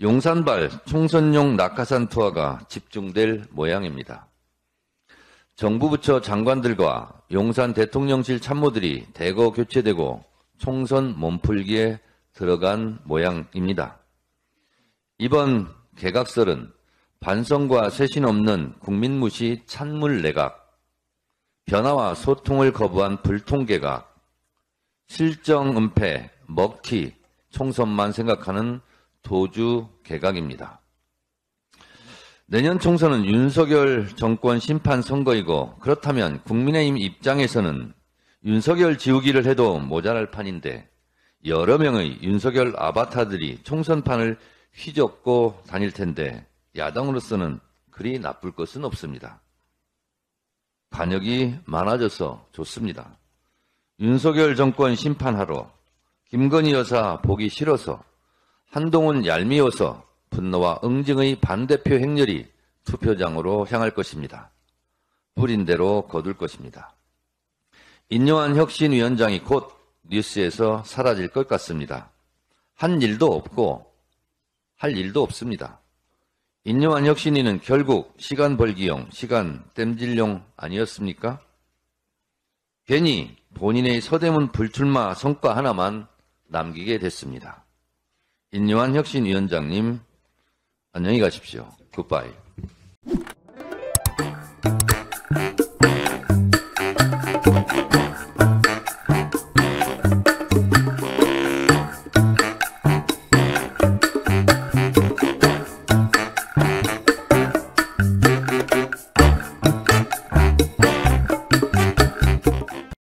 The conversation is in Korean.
용산발 총선용 낙하산 투하가 집중될 모양입니다. 정부 부처 장관들과 용산 대통령실 참모들이 대거 교체되고 총선 몸풀기에 들어간 모양입니다. 이번 개각설은 반성과 쇄신 없는 국민무시 찬물 내각, 변화와 소통을 거부한 불통개각, 실정 은폐, 먹튀, 총선만 생각하는 도주 개각입니다. 내년 총선은 윤석열 정권 심판 선거이고 그렇다면 국민의힘 입장에서는 윤석열 지우기를 해도 모자랄 판인데 여러 명의 윤석열 아바타들이 총선판을 휘젓고 다닐 텐데 야당으로서는 그리 나쁠 것은 없습니다. 반역이 많아져서 좋습니다. 윤석열 정권 심판하러 김건희 여사 보기 싫어서 한동훈 얄미워서 분노와 응징의 반대표 행렬이 투표장으로 향할 것입니다. 뿌린 대로 거둘 것입니다. 인용한 혁신위원장이 곧 뉴스에서 사라질 것 같습니다. 한 일도 없고 할 일도 없습니다. 인용한 혁신위는 결국 시간 벌기용, 시간 땜질용 아니었습니까? 괜히 본인의 서대문 불출마 성과 하나만 남기게 됐습니다. 인요한 혁신위원장님 안녕히 가십시오. 굿바이.